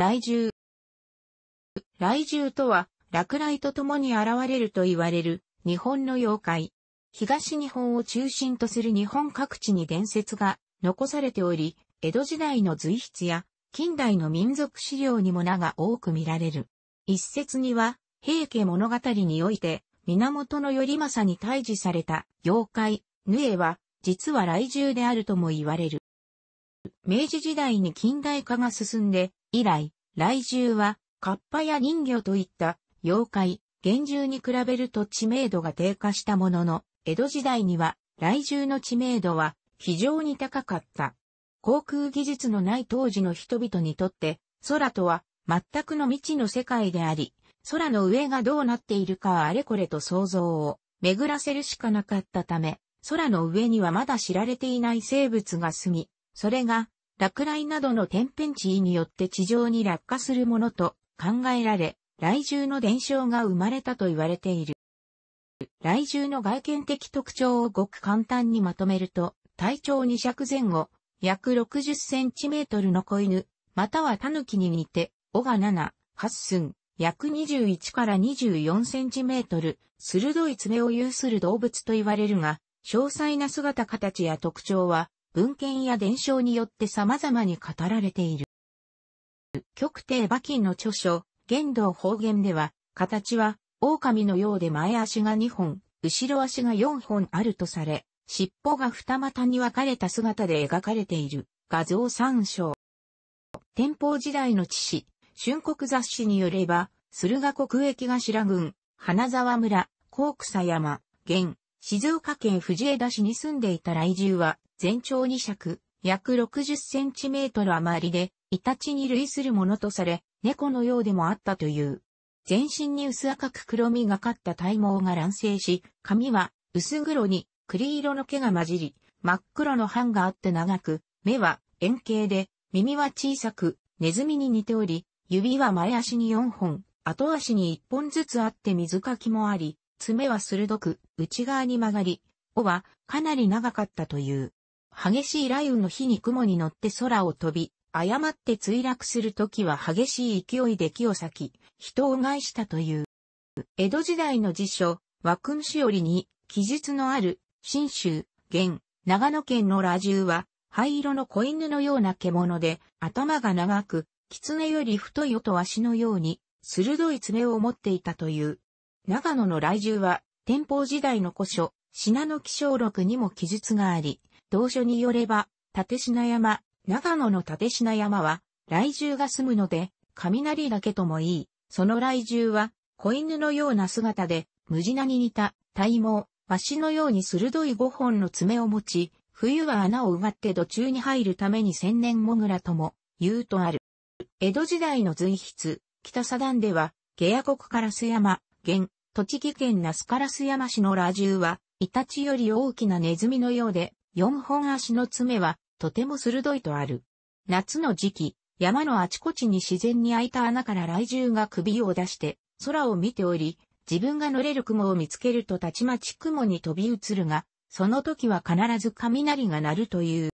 雷獣。雷獣とは、落雷と共に現れると言われる、日本の妖怪。東日本を中心とする日本各地に伝説が残されており、江戸時代の随筆や近代の民族資料にも名が多く見られる。一説には、平家物語において、源頼政に退治された妖怪、ヌエは、実は雷獣であるとも言われる。明治時代に近代化が進んで、以来、雷獣は、カッパや人魚といった妖怪、幻獣に比べると知名度が低下したものの、江戸時代には雷獣の知名度は非常に高かった。航空技術のない当時の人々にとって、空とは全くの未知の世界であり、空の上がどうなっているかはあれこれと想像を巡らせるしかなかったため、空の上にはまだ知られていない生物が住み、それが落雷などの天変地異によって地上に落下するものと考えられ、雷獣の伝承が生まれたと言われている。雷獣の外見的特徴をごく簡単にまとめると、体長2尺前後、約60センチメートルの子犬、または狸に似て、尾が7、8寸、約21から24センチメートル、鋭い爪を有する動物と言われるが、詳細な姿形や特徴は文献や伝承によって様々に語られている。極帝馬琴の著書、玄道方言では、形は、狼のようで前足が2本、後ろ足が4本あるとされ、尻尾が二股に分かれた姿で描かれている画像参照。天保時代の地史、春国雑誌によれば、駿河国益頭郡、花沢村、高草山、現、静岡県藤枝市に住んでいた来住は、全長2尺、約60センチメートル余りで、イタチに類するものとされ、猫のようでもあったという。全身に薄赤く黒みがかった体毛が乱生し、髪は薄黒に栗色の毛が混じり、真っ黒の斑があって長く、目は円形で、耳は小さく、ネズミに似ており、指は前足に4本、後足に1本ずつあって水かきもあり、爪は鋭く、内側に曲がり、尾はかなり長かったという。激しい雷雨の日に雲に乗って空を飛び、誤って墜落するときは激しい勢いで木を裂き、人を害したという。江戸時代の辞書、和君よりに、記述のある、新州、現、長野県の羅獣は、灰色の子犬のような獣で、頭が長く、狐より太い音足のように、鋭い爪を持っていたという。長野の雷獣は、天保時代の古書、信濃気象録にも記述があり、同書によれば、立品山、長野の立品山は、雷獣が住むので、雷だけともいい。その雷獣は、子犬のような姿で、無地なに似た、体毛、足のように鋭い五本の爪を持ち、冬は穴を埋まって土中に入るために千年もぐらとも、言うとある。江戸時代の随筆、北左段では、下野国烏山、現、栃木県那須烏山市の羅獣は、イタチより大きなネズミのようで、四本足の爪はとても鋭いとある。夏の時期、山のあちこちに自然に開いた穴から雷獣が首を出して空を見ており、自分が乗れる雲を見つけるとたちまち雲に飛び移るが、その時は必ず雷が鳴るという。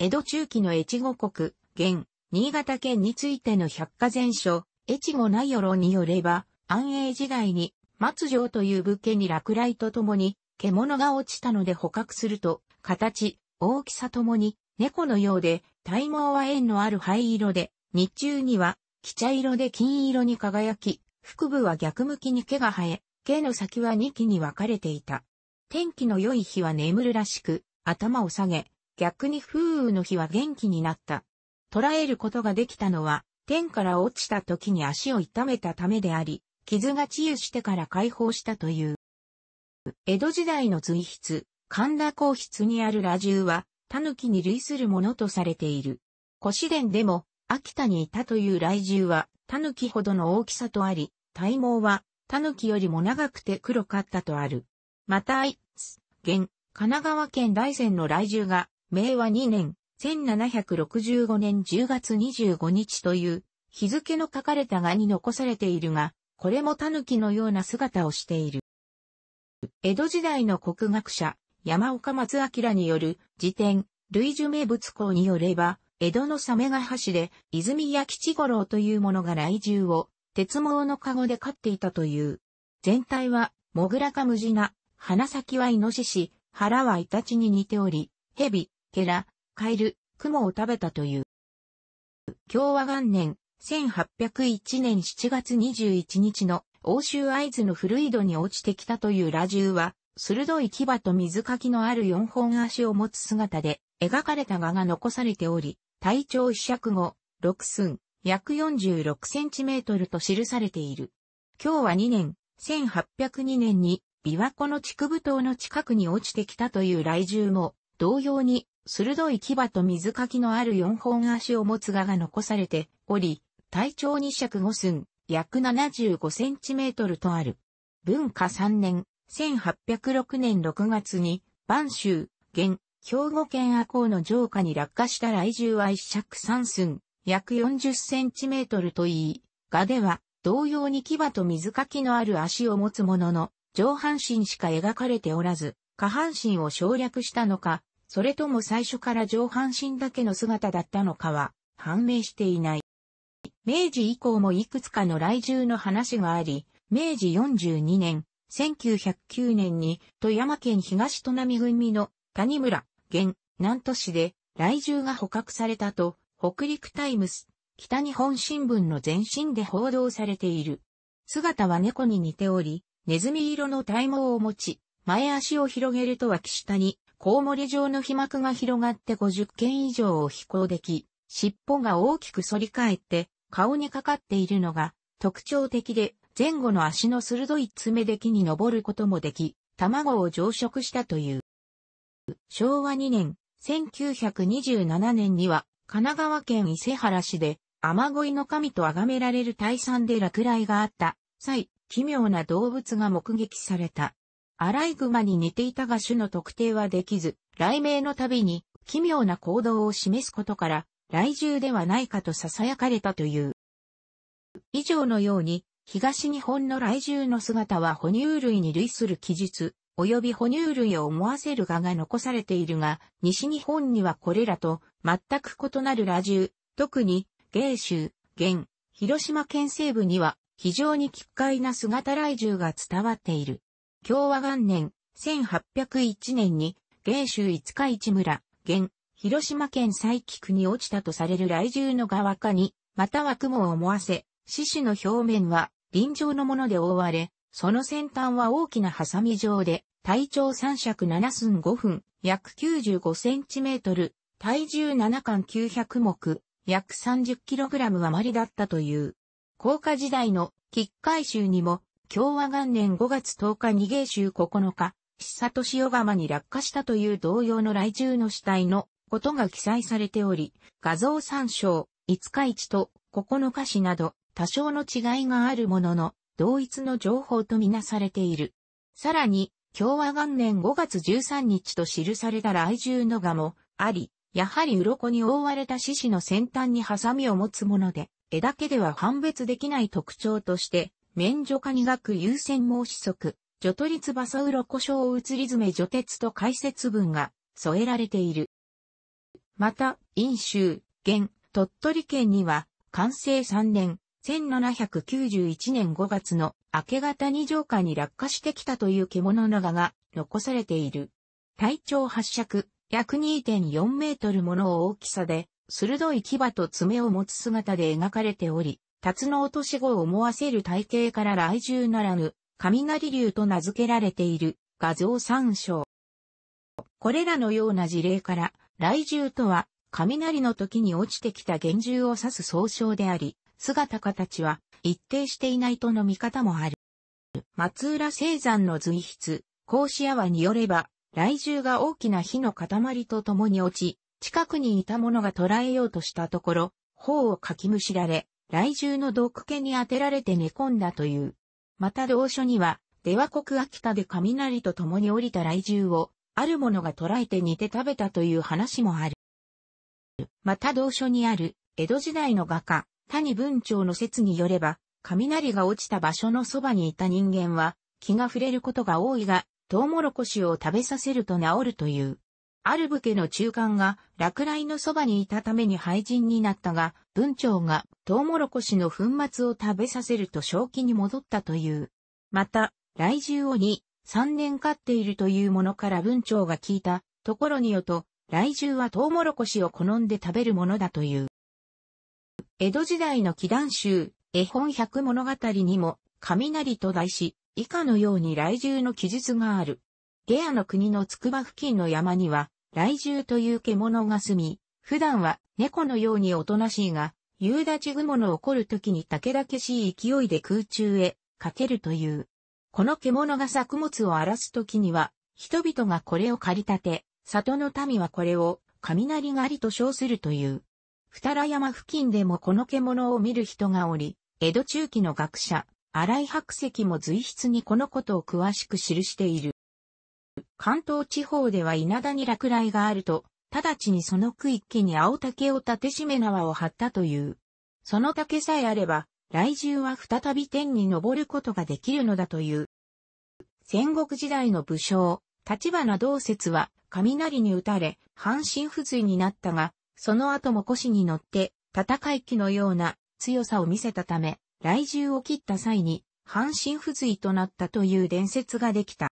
江戸中期の越後国、現、新潟県についての百科全書、越後内容論によれば、安永時代に、松城という武家に落雷とともに、獣が落ちたので捕獲すると、形、大きさともに、猫のようで、体毛は縁のある灰色で、日中には、黄茶色で金色に輝き、腹部は逆向きに毛が生え、毛の先は2期に分かれていた。天気の良い日は眠るらしく、頭を下げ、逆に風雨の日は元気になった。捉えることができたのは、天から落ちた時に足を痛めたためであり、傷が治癒してから解放したという。江戸時代の随筆、神田皇室にある羅獣は、狸に類するものとされている。古紙伝でも、秋田にいたという雷獣は、狸ほどの大きさとあり、体毛は、狸よりも長くて黒かったとある。また、愛知現、神奈川県大山の雷獣が、明和2年、1765年10月25日という、日付の書かれた画に残されているが、これも狸のような姿をしている。江戸時代の国学者、山岡松明による辞典、類樹名物校によれば、江戸のサメが橋で、泉や吉五郎という者が来獣を、鉄網の籠で飼っていたという。全体は、モグラかムジナ、鼻先はイノシシ、腹はイタチに似ており、蛇、ケラ、カエル、クモを食べたという。共和元年、1801年7月21日の欧州合図の古井戸に落ちてきたという羅獣は、鋭い牙と水かきのある四本足を持つ姿で、描かれた画が残されており、体長一尺後、六寸、約46センチメートルと記されている。今日は2年、1802年に、琵琶湖の竹部島の近くに落ちてきたという雷獣も、同様に、鋭い牙と水かきのある四本足を持つ画が残されており、体長二尺五寸、約75センチメートルとある。文化3年、1806年6月に、万州、現、兵庫県阿公の城下に落下した来獣愛釈三寸、約40センチメートルといい、画では、同様に牙と水かきのある足を持つものの、上半身しか描かれておらず、下半身を省略したのか、それとも最初から上半身だけの姿だったのかは判明していない。明治以降もいくつかの来住の話があり、明治42年、1909年に富山県東砺並組の谷村、現、南都市で来住が捕獲されたと、北陸タイムス、北日本新聞の前身で報道されている。姿は猫に似ており、ネズミ色の体毛を持ち、前足を広げると脇下に、コウモリ状の皮膜が広がって50件以上を飛行でき、尻尾が大きく反り返って、顔にかかっているのが特徴的で、前後の足の鋭い爪で木に登ることもでき、卵を増殖したという。昭和2年、1927年には、神奈川県伊勢原市で、雨乞いの神と崇められる大山で落雷があった際、奇妙な動物が目撃された。アライグマに似ていたが種の特定はできず、雷鳴のたびに奇妙な行動を示すことから、来住ではないかと囁かれたという。以上のように、東日本の来住の姿は哺乳類に類する記述、及び哺乳類を思わせる画が残されているが、西日本にはこれらと全く異なる羅獣、特に、芸州、現、広島県西部には非常に奇怪な姿来獣が伝わっている。共和元年、1801年に、芸州五日市村、現、広島県西伯区に落ちたとされる雷獣の側かに、または雲を思わせ、獅子の表面は臨場のもので覆われ、その先端は大きなハサミ状で、体長三尺七寸五分、約九十五センチメートル、体重七巻九百目、約三十キログラム余りだったという。高架時代の吉海州にも、共和元年五月十日に芸州九日、久里塩釜に落下したという同様の雷獣の死体のことが記載されており、画像参照、5日市と9日市など、多少の違いがあるものの、同一の情報とみなされている。さらに、共和元年5月13日と記された来獣の画もあり、やはり鱗に覆われた獅子の先端にハサミを持つもので、絵だけでは判別できない特徴として、免除科学学優先毛子則、除都立バサウロ移り詰め除鉄と解説文が添えられている。また、陰州、現、鳥取県には、完成3年、1791年5月の明け方に城下に落下してきたという獣長が残されている。体長8尺、約2.4メートルもの大きさで、鋭い牙と爪を持つ姿で描かれており、辰の落とし子を思わせる体型から来獣ならぬ、雷竜と名付けられている画像参照。これらのような事例から、雷獣とは、雷の時に落ちてきた幻獣を指す総称であり、姿形は一定していないとの見方もある。松浦聖山の随筆、甲子屋によれば、雷獣が大きな火の塊と共に落ち、近くにいた者が捕らえようとしたところ、頬をかきむしられ、雷獣の毒気に当てられて寝込んだという。また同書には、出羽国秋田で雷と共に降りた雷獣を、あるものが捕らえて煮て食べたという話もある。また同書にある、江戸時代の画家、谷文長の説によれば、雷が落ちた場所のそばにいた人間は、気が触れることが多いが、トウモロコシを食べさせると治るという。ある武家の中間が落雷のそばにいたために廃人になったが、文長がトウモロコシの粉末を食べさせると正気に戻ったという。また、来獣を2、3年飼っているというものから文長が聞いたところによと、来獣はトウモロコシを好んで食べるものだという。江戸時代の祈願集、絵本百物語にも、雷と題し、以下のように雷獣の記述がある。ゲアの国の筑波付近の山には、雷獣という獣が住み、普段は猫のようにおとなしいが、夕立雲の起こる時に竹だけしい勢いで空中へかけるという。この獣が作物を荒らす時には、人々がこれを借り立て、里の民はこれを、雷狩りと称するという。二良山付近でもこの獣を見る人がおり、江戸中期の学者、荒井白石も随筆にこのことを詳しく記している。関東地方では稲田に落雷があると、直ちにその区域に青竹を立てしめ縄を張ったという。その竹さえあれば、雷獣は再び天に昇ることができるのだという。戦国時代の武将、立花道説は雷に打たれ、半身不随になったが、その後も腰に乗って戦い機のような強さを見せたため、雷獣を切った際に半身不随となったという伝説ができた。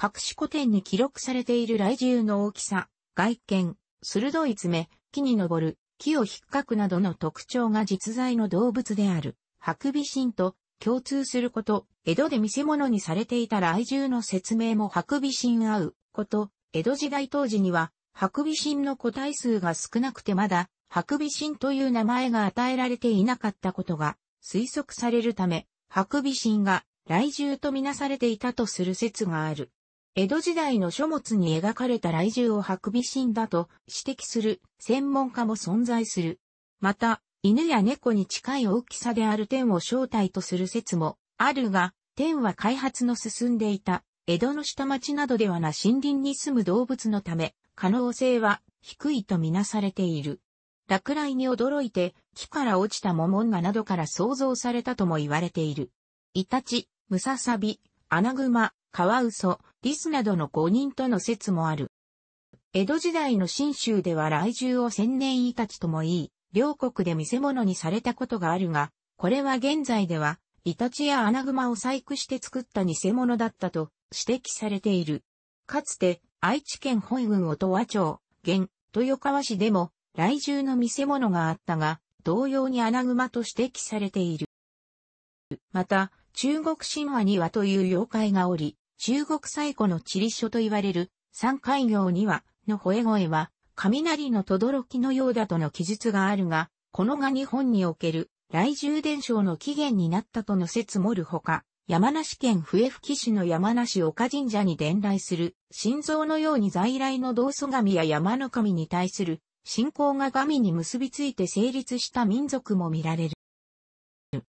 隠し古典に記録されている雷獣の大きさ、外見、鋭い爪、木に登る、木を引っかくなどの特徴が実在の動物である、ハクビシンと共通すること、江戸で見せ物にされていた来獣の説明もハクビシン合うこと、江戸時代当時には、ハクビシンの個体数が少なくてまだ、ハクビシンという名前が与えられていなかったことが推測されるため、ハクビシンが来獣とみなされていたとする説がある。江戸時代の書物に描かれた雷獣をハクビシンだと指摘する専門家も存在する。また、犬や猫に近い大きさである天を正体とする説もあるが、天は開発の進んでいた江戸の下町などではな森林に住む動物のため、可能性は低いとみなされている。落雷に驚いて木から落ちたモモンガなどから想像されたとも言われている。イタチ、ムササビ、アナグマ、カワウソ、リスなどの5人との説もある。江戸時代の新州では来獣を千年イタチとも言い、両国で見せ物にされたことがあるが、これは現在では、イタチやアナグマを細工して作った偽物だったと指摘されている。かつて、愛知県本郡音和町、現、豊川市でも、来獣の見せ物があったが、同様にアナグマと指摘されている。また、中国神話にはという妖怪がおり、中国最古の地理書と言われる山海行には、の吠え声は、雷の轟のようだとの記述があるが、このが日本における来住伝承の起源になったとの説もるほか、山梨県笛吹市の山梨岡神社に伝来する、心臓のように在来の道祖神や山の神に対する信仰が神に結びついて成立した民族も見られる。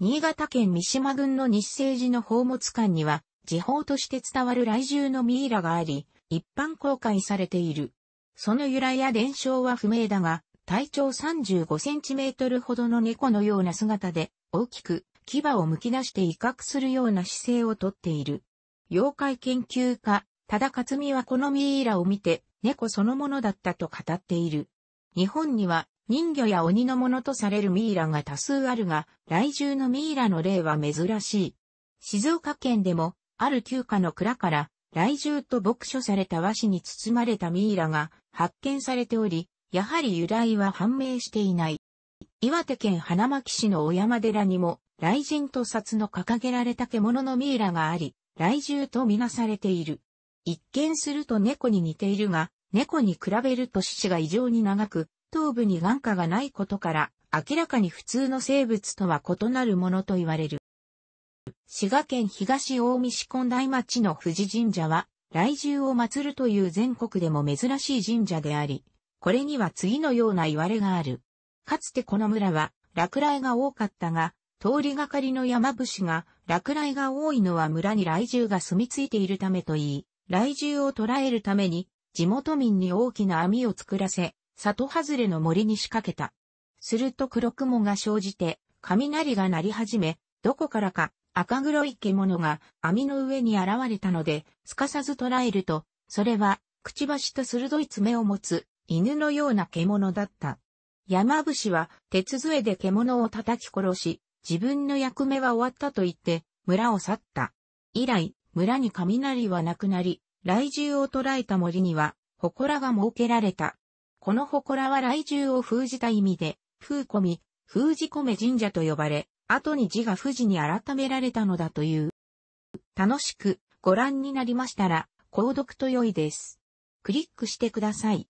新潟県三島郡の日生寺の宝物館には、自報として伝わる来獣のミイラがあり、一般公開されている。その由来や伝承は不明だが、体長35センチメートルほどの猫のような姿で、大きく、牙を剥き出して威嚇するような姿勢をとっている。妖怪研究家、忠勝美はこのミイラを見て、猫そのものだったと語っている。日本には、人魚や鬼のものとされるミイラが多数あるが、来獣のミイラの例は珍しい。静岡県でも、ある旧家の蔵から、雷獣と牧書された和紙に包まれたミイラが発見されており、やはり由来は判明していない。岩手県花巻市の小山寺にも、雷神と札の掲げられた獣のミイラがあり、雷獣とみなされている。一見すると猫に似ているが、猫に比べると死肢が異常に長く、頭部に眼下がないことから、明らかに普通の生物とは異なるものと言われる。滋賀県東大見市近大町の富士神社は、来獣を祀るという全国でも珍しい神社であり、これには次のような言われがある。かつてこの村は、落雷が多かったが、通りがかりの山伏が、落雷が多いのは村に来獣が住み着いているためといい、来獣を捕らえるために、地元民に大きな網を作らせ、里外れの森に仕掛けた。すると黒雲が生じて、雷が鳴り始め、どこからか赤黒い獣が網の上に現れたので、すかさず捕らえると、それは、くちばしと鋭い爪を持つ、犬のような獣だった。山伏は、鉄杖で獣を叩き殺し、自分の役目は終わったと言って、村を去った。以来、村に雷はなくなり、雷獣を捕らえた森には、祠が設けられた。この祠は雷獣を封じた意味で、封込み、封じ込め神社と呼ばれ、後に字が富士に改められたのだという。楽しくご覧になりましたら、購読と良いです。クリックしてください。